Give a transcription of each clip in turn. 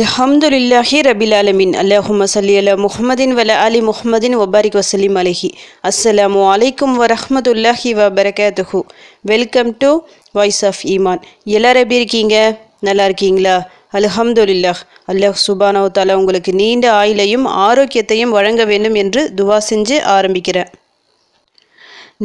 رب العالمين اللهم صل على அலா وعلى வல அலி وبارك وسلم عليه அலஹி عليكم அலைக்கும் الله وبركاته வெல்கம் டு வாய்ஸ் ஆஃப் ஈமான் எல்லோரும் எப்படி இருக்கீங்க நல்லா இருக்கீங்களா அலஹம்துலில்லாஹ் அல்லாஹ் சுபானவத்தாலா உங்களுக்கு நீண்ட ஆயிலையும் ஆரோக்கியத்தையும் வழங்க வேண்டும் என்று துவா செஞ்சு ஆரம்பிக்கிறேன்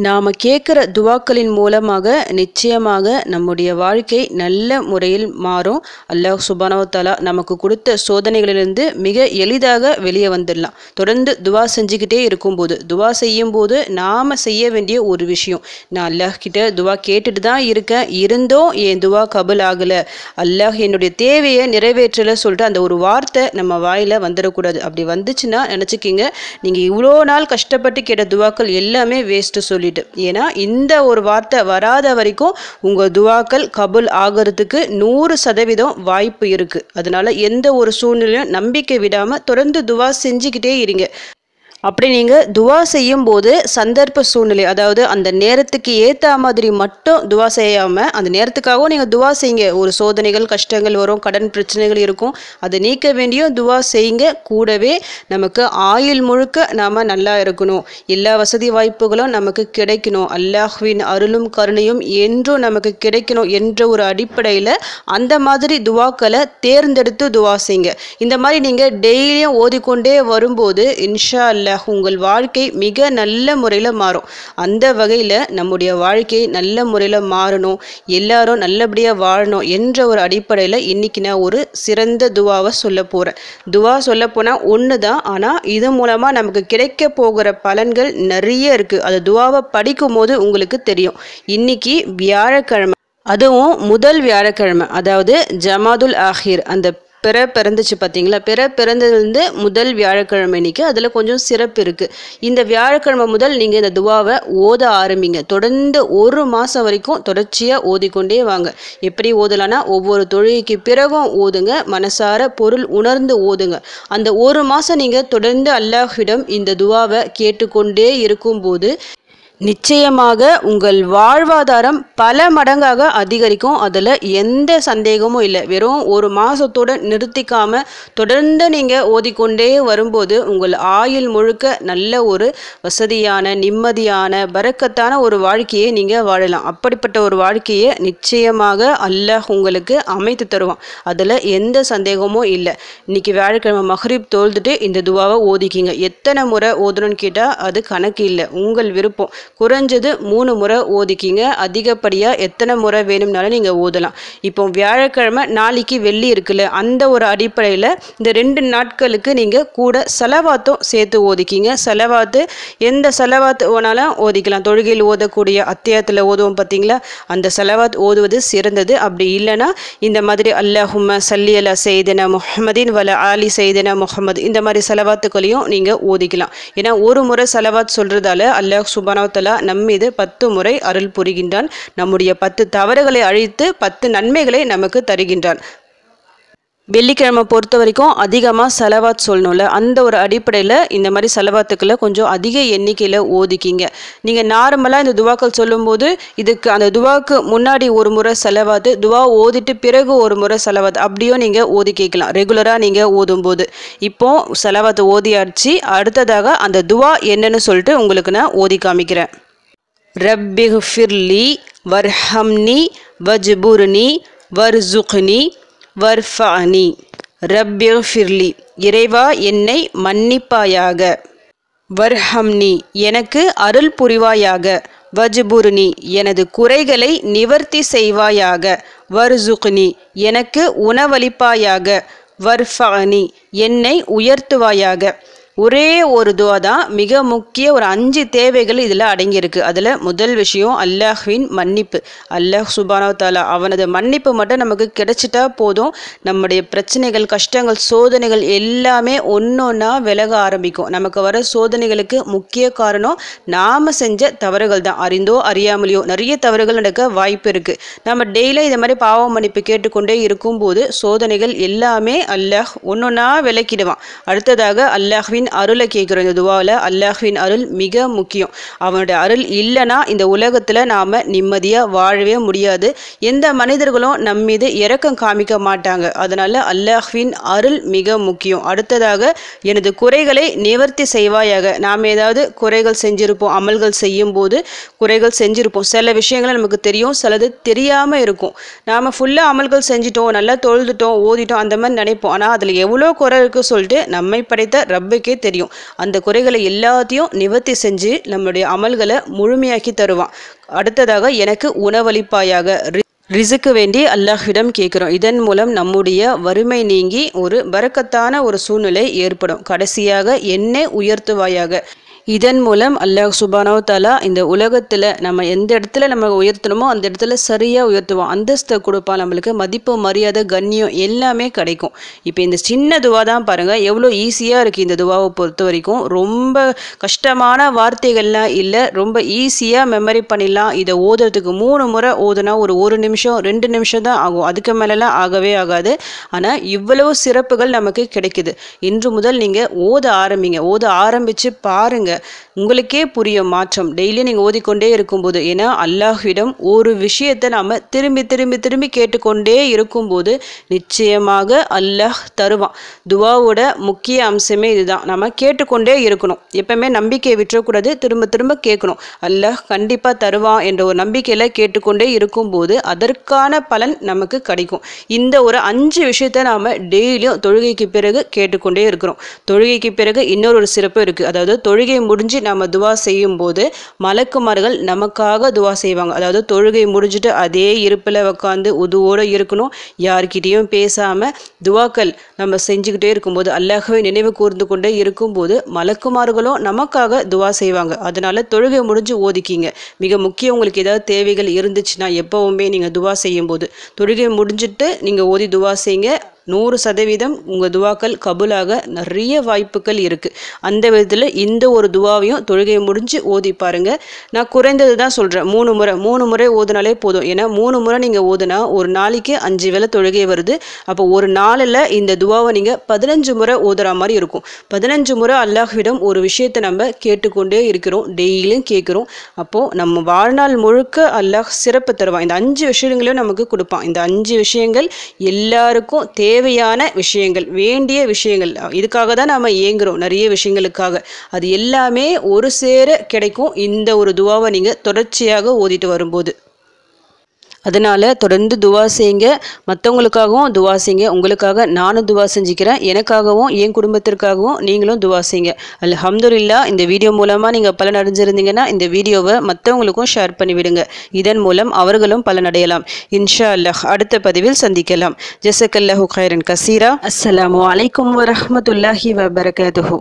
நாம் கேட்குற துவாக்களின் மூலமாக நிச்சயமாக நம்முடைய வாழ்க்கை நல்ல முறையில் மாறும் அல்லாஹ் சுபானவத்தாலா நமக்கு கொடுத்த சோதனைகளிலிருந்து மிக எளிதாக வெளியே வந்துடலாம் தொடர்ந்து துவா செஞ்சுக்கிட்டே இருக்கும்போது துவா செய்யும் போது நாம் செய்ய வேண்டிய ஒரு விஷயம் நான் அல்லாஹ் கிட்ட துவா கேட்டுட்டு தான் இருக்கேன் இருந்தும் என் துவா கபுல் ஆகலை அல்லாஹ் என்னுடைய தேவையை நிறைவேற்றல சொல்லிட்டு அந்த ஒரு வார்த்தை நம்ம வாயில் வந்துடக்கூடாது அப்படி வந்துச்சுன்னா நினச்சிக்கிங்க நீங்கள் இவ்வளோ நாள் கஷ்டப்பட்டு கேட்ட துவாக்கள் எல்லாமே வேஸ்ட்டு சொல்லி சொல்லிட்டு ஏன்னா இந்த ஒரு வார்த்தை வராத வரைக்கும் உங்க துவாக்கள் கபுல் ஆகிறதுக்கு நூறு சதவீதம் வாய்ப்பு இருக்கு அதனால எந்த ஒரு சூழ்நிலையும் நம்பிக்கை விடாம தொடர்ந்து துவா செஞ்சுக்கிட்டே இருங்க அப்படி நீங்கள் துவா செய்யும் போது சந்தர்ப்ப சூழ்நிலை அதாவது அந்த நேரத்துக்கு ஏற்ற மாதிரி மட்டும் துவா செய்யாமல் அந்த நேரத்துக்காகவும் நீங்கள் துவா செய்யுங்க ஒரு சோதனைகள் கஷ்டங்கள் வரும் கடன் பிரச்சனைகள் இருக்கும் அதை நீக்க வேண்டியும் துவா செய்யுங்க கூடவே நமக்கு ஆயுள் முழுக்க நாம் நல்லா இருக்கணும் எல்லா வசதி வாய்ப்புகளும் நமக்கு கிடைக்கணும் அல்லாஹ்வின் அருளும் கருணையும் என்றும் நமக்கு கிடைக்கணும் என்ற ஒரு அடிப்படையில் அந்த மாதிரி துவாக்களை தேர்ந்தெடுத்து துவா செய்யுங்க இந்த மாதிரி நீங்கள் டெய்லியும் ஓதிக்கொண்டே வரும்போது இன்ஷா அல்ல உங்கள் வாழ்க்கை மிக நல்ல முறையில் மாறும் அந்த வகையில் நம்முடைய வாழ்க்கை நல்ல முறையில் மாறணும் எல்லாரும் நல்லபடியாக வாழணும் என்ற ஒரு அடிப்படையில் இன்றைக்கி நான் ஒரு சிறந்த துவாவை சொல்ல போகிறேன் துவா சொல்ல போனால் ஒன்று தான் ஆனால் இது மூலமாக நமக்கு கிடைக்க போகிற பலன்கள் நிறைய இருக்குது அது துவாவை படிக்கும் போது உங்களுக்கு தெரியும் இன்றைக்கி வியாழக்கிழமை அதுவும் முதல் வியாழக்கிழமை அதாவது ஜமாதுல் ஆஹிர் அந்த பிற பிறந்துச்சு பார்த்தீங்களா பிற பிறந்ததுலேருந்து முதல் வியாழக்கிழமை இன்றைக்கி அதில் கொஞ்சம் சிறப்பு இருக்குது இந்த வியாழக்கிழமை முதல் நீங்கள் இந்த துவாவை ஓத ஆரம்பிங்க தொடர்ந்து ஒரு மாதம் வரைக்கும் தொடர்ச்சியாக ஓதிக்கொண்டே வாங்க எப்படி ஓதலான்னா ஒவ்வொரு தொழிலுக்கு பிறகும் ஓதுங்க மனசார பொருள் உணர்ந்து ஓதுங்க அந்த ஒரு மாதம் நீங்கள் தொடர்ந்து அல்லாஹ்விடம் இந்த துவாவை கேட்டுக்கொண்டே இருக்கும்போது நிச்சயமாக உங்கள் வாழ்வாதாரம் பல மடங்காக அதிகரிக்கும் அதில் எந்த சந்தேகமும் இல்லை வெறும் ஒரு மாதத்தோடு நிறுத்திக்காமல் தொடர்ந்து நீங்கள் ஓதிக்கொண்டே வரும்போது உங்கள் ஆயுள் முழுக்க நல்ல ஒரு வசதியான நிம்மதியான பறக்கத்தான ஒரு வாழ்க்கையை நீங்கள் வாழலாம் அப்படிப்பட்ட ஒரு வாழ்க்கையை நிச்சயமாக அல்ல உங்களுக்கு அமைத்து தருவான் அதில் எந்த சந்தேகமும் இல்லை இன்றைக்கி வியாழக்கிழமை மஹ்ரீப் தோல்ந்துட்டு இந்த துவாவை ஓதிக்கிங்க எத்தனை முறை ஓதணும்னு கேட்டால் அது கணக்கு இல்லை உங்கள் விருப்பம் குறைஞ்சது மூணு முறை ஓதிக்கிங்க அதிகப்படியாக எத்தனை முறை வேணும்னாலும் நீங்கள் ஓதலாம் இப்போ வியாழக்கிழமை நாளைக்கு வெள்ளி இருக்குல்ல அந்த ஒரு அடிப்படையில் இந்த ரெண்டு நாட்களுக்கு நீங்கள் கூட செலவாத்தும் சேர்த்து ஓதிக்கிங்க செலவாத்து எந்த செலவாத்து ஓனாலும் ஓதிக்கலாம் தொழுகையில் ஓதக்கூடிய அத்தியாயத்தில் ஓதுவோம் பார்த்தீங்களா அந்த செலவாத் ஓதுவது சிறந்தது அப்படி இல்லைன்னா இந்த மாதிரி அல்லாஹும்ம சல்லி அலா செய்தன முஹமதின் வல ஆலி செய்தன முகமது இந்த மாதிரி செலவாத்துக்களையும் நீங்கள் ஓதிக்கலாம் ஏன்னா ஒரு முறை செலவாத் சொல்கிறதால அல்லாஹ் சுபானாவத்த அல்லாஹலா நம்மீது பத்து முறை அருள் புரிகின்றான் நம்முடைய பத்து தவறுகளை அழித்து பத்து நன்மைகளை நமக்கு தருகின்றான் வெள்ளிக்கிழமை பொறுத்த வரைக்கும் அதிகமாக செலவாத் சொல்லணும்ல அந்த ஒரு அடிப்படையில் இந்த மாதிரி செலவாத்துக்களை கொஞ்சம் அதிக எண்ணிக்கையில் ஓதிக்கிங்க நீங்கள் நார்மலாக இந்த துவாக்கள் சொல்லும்போது இதுக்கு அந்த துவாக்கு முன்னாடி ஒரு முறை செலவாத்து துவா ஓதிட்டு பிறகு ஒரு முறை செலவாது அப்படியும் நீங்கள் ஓதி கேட்கலாம் ரெகுலராக நீங்கள் ஓதும்போது இப்போ செலவாத்து ஓதி அடுத்ததாக அந்த துவா என்னன்னு சொல்லிட்டு உங்களுக்கு நான் ஓதி காமிக்கிறேன் ரப்பிஹ் ஃபிர்லி வர்ஹம்னி வஜ்புர்னி வர்சுக்னி வர்ஃபானி அனி ஃபிர்லி இறைவா என்னை மன்னிப்பாயாக வர்ஹம்னி எனக்கு அருள் புரிவாயாக வஜ்புர்னி எனது குறைகளை நிவர்த்தி செய்வாயாக வர்சுக்னி எனக்கு உணவளிப்பாயாக வர்ஃபானி என்னை உயர்த்துவாயாக ஒரே ஒரு துவா தான் மிக முக்கிய ஒரு அஞ்சு தேவைகள் இதில் அடங்கியிருக்கு அதில் முதல் விஷயம் அல்லாஹ்வின் மன்னிப்பு அல்லாஹ் சுபானோ தாலா அவனது மன்னிப்பு மட்டும் நமக்கு கிடைச்சிட்டா போதும் நம்முடைய பிரச்சனைகள் கஷ்டங்கள் சோதனைகள் எல்லாமே ஒன்று ஒன்றா விலக ஆரம்பிக்கும் நமக்கு வர சோதனைகளுக்கு முக்கிய காரணம் நாம் செஞ்ச தவறுகள் தான் அறிந்தோ அறியாமலையோ நிறைய தவறுகள் நடக்க வாய்ப்பு இருக்குது நம்ம டெய்லி இதை மாதிரி பாவ மன்னிப்பு கேட்டுக்கொண்டே இருக்கும்போது சோதனைகள் எல்லாமே அல்லாஹ் ஒன்று ஒன்றா விலக்கிடுவான் அடுத்ததாக அல்லாஹ்வின் அல்லாஹ்வின் அருளை கேட்குறோம் இந்த துவாவில் அல்லாஹ்வின் அருள் மிக முக்கியம் அவனுடைய அருள் இல்லைன்னா இந்த உலகத்தில் நாம் நிம்மதியாக வாழவே முடியாது எந்த மனிதர்களும் நம் மீது இறக்கம் காமிக்க மாட்டாங்க அதனால் அல்லாஹ்வின் அருள் மிக முக்கியம் அடுத்ததாக எனது குறைகளை நிவர்த்தி செய்வாயாக நாம் ஏதாவது குறைகள் செஞ்சுருப்போம் அமல்கள் செய்யும் போது குறைகள் செஞ்சுருப்போம் சில விஷயங்களை நமக்கு தெரியும் சிலது தெரியாமல் இருக்கும் நாம் ஃபுல்லாக அமல்கள் செஞ்சிட்டோம் நல்லா தொழுதுட்டோம் ஓதிட்டோம் அந்த மாதிரி நினைப்போம் ஆனால் அதில் எவ்வளோ குறை இருக்குது சொல்லிட்டு நம்மை படைத்த ரப்புக்கே தெரியும் அந்த குறைகளை எல்லாத்தையும் நிவர்த்தி செஞ்சு நம்மளுடைய அமல்களை முழுமையாக்கி தருவான் அடுத்ததாக எனக்கு உணவளிப்பாயாக ரிசுக்கு வேண்டி அல்லாஹ்விடம் கேட்குறோம் இதன் மூலம் நம்முடைய வறுமை நீங்கி ஒரு பறக்கத்தான ஒரு சூழ்நிலை ஏற்படும் கடைசியாக என்னை உயர்த்துவாயாக இதன் மூலம் அல்லாஹ் சுபானோ தாலா இந்த உலகத்தில் நம்ம எந்த இடத்துல நம்ம உயர்த்தணுமோ அந்த இடத்துல சரியாக உயர்த்துவோம் அந்தஸ்தை கொடுப்பான் நம்மளுக்கு மதிப்பு மரியாதை கண்ணியம் எல்லாமே கிடைக்கும் இப்போ இந்த சின்ன துவா தான் பாருங்கள் எவ்வளோ ஈஸியாக இருக்குது இந்த துவாவை பொறுத்த வரைக்கும் ரொம்ப கஷ்டமான வார்த்தைகள்லாம் இல்லை ரொம்ப ஈஸியாக மெமரி பண்ணிடலாம் இதை ஓதுறதுக்கு மூணு முறை ஓதுனா ஒரு ஒரு நிமிஷம் ரெண்டு நிமிஷம் தான் ஆகும் அதுக்கு மேலெலாம் ஆகவே ஆகாது ஆனால் இவ்வளவு சிறப்புகள் நமக்கு கிடைக்குது இன்று முதல் நீங்கள் ஓத ஆரம்பிங்க ஓத ஆரம்பித்து பாருங்கள் உங்களுக்கே புரியும் மாற்றம் டெய்லி நீங்கள் ஓதிக்கொண்டே இருக்கும்போது ஏன்னா அல்லாஹ்விடம் ஒரு விஷயத்தை நாம் திரும்பி திரும்பி திரும்பி கேட்டுக்கொண்டே இருக்கும்போது நிச்சயமாக அல்லாஹ் தருவான் துவாவோட முக்கிய அம்சமே இதுதான் நம்ம கேட்டுக்கொண்டே இருக்கணும் எப்பவுமே நம்பிக்கையை விட்டுறக்கூடாது திரும்ப திரும்ப கேட்கணும் அல்லாஹ் கண்டிப்பாக தருவான் என்ற ஒரு நம்பிக்கையில் கேட்டுக்கொண்டே இருக்கும்போது அதற்கான பலன் நமக்கு கிடைக்கும் இந்த ஒரு அஞ்சு விஷயத்தை நாம் டெய்லியும் தொழுகைக்கு பிறகு கேட்டுக்கொண்டே இருக்கிறோம் தொழுகைக்கு பிறகு இன்னொரு ஒரு சிறப்பு இருக்குது அதாவது தொழுகை தொழுகை முடிஞ்சு நம்ம துவா செய்யும்போது மலக்குமார்கள் நமக்காக துவா செய்வாங்க அதாவது தொழுகை முடிஞ்சுட்டு அதே இருப்பில் உட்காந்து உதுவோடு இருக்கணும் யார்கிட்டையும் பேசாமல் துவாக்கள் நம்ம செஞ்சுக்கிட்டே இருக்கும்போது அல்லாகவே நினைவு கூர்ந்து கொண்டே இருக்கும்போது மலக்குமார்களும் நமக்காக துவா செய்வாங்க அதனால் தொழுகை முடிஞ்சு ஓதிக்கிங்க மிக முக்கியம் உங்களுக்கு ஏதாவது தேவைகள் இருந்துச்சுன்னா எப்போவுமே நீங்கள் துவா செய்யும்போது தொழுகை முடிஞ்சுட்டு நீங்கள் ஓதி துவா செய்யுங்க நூறு சதவீதம் உங்கள் துவாக்கள் கபுலாக நிறைய வாய்ப்புகள் இருக்குது அந்த விதத்தில் இந்த ஒரு துவாவையும் தொழுகையை முடிஞ்சு ஓதி பாருங்கள் நான் குறைந்தது தான் சொல்கிறேன் மூணு முறை மூணு முறை ஓதுனாலே போதும் ஏன்னா மூணு முறை நீங்கள் ஓதுனா ஒரு நாளைக்கு அஞ்சு வேலை தொழுகை வருது அப்போ ஒரு நாளில் இந்த துவாவை நீங்கள் பதினஞ்சு முறை ஓதுற மாதிரி இருக்கும் பதினஞ்சு முறை அல்லாஹ்விடம் ஒரு விஷயத்தை நம்ம கேட்டுக்கொண்டே இருக்கிறோம் டெய்லியும் கேட்குறோம் அப்போது நம்ம வாழ்நாள் முழுக்க அல்லாஹ் சிறப்பு தருவான் இந்த அஞ்சு விஷயங்களையும் நமக்கு கொடுப்பான் இந்த அஞ்சு விஷயங்கள் எல்லாருக்கும் தேவை தேவையான விஷயங்கள் வேண்டிய விஷயங்கள் இதுக்காக தான் நாம் ஏங்குகிறோம் நிறைய விஷயங்களுக்காக அது எல்லாமே ஒரு சேர கிடைக்கும் இந்த ஒரு துவாவை நீங்கள் தொடர்ச்சியாக ஓதிட்டு வரும்போது அதனால் தொடர்ந்து துவா செய்யுங்க மற்றவங்களுக்காகவும் துவா செய்யுங்க உங்களுக்காக நானும் துவா செஞ்சுக்கிறேன் எனக்காகவும் என் குடும்பத்திற்காகவும் நீங்களும் துவா செய்யுங்க அலஹம்துல்லா இந்த வீடியோ மூலமாக நீங்கள் பலன் அடைஞ்சிருந்தீங்கன்னா இந்த வீடியோவை மற்றவங்களுக்கும் ஷேர் பண்ணிவிடுங்க இதன் மூலம் அவர்களும் பலன் அடையலாம் இன்ஷா அல்லாஹ் அடுத்த பதிவில் சந்திக்கலாம் ஜெசக்கல்லஹு கைரன் கசீரா அஸ்லாம் வலைக்கம் வரமத்துல்லாஹி வபரகாதுஹூ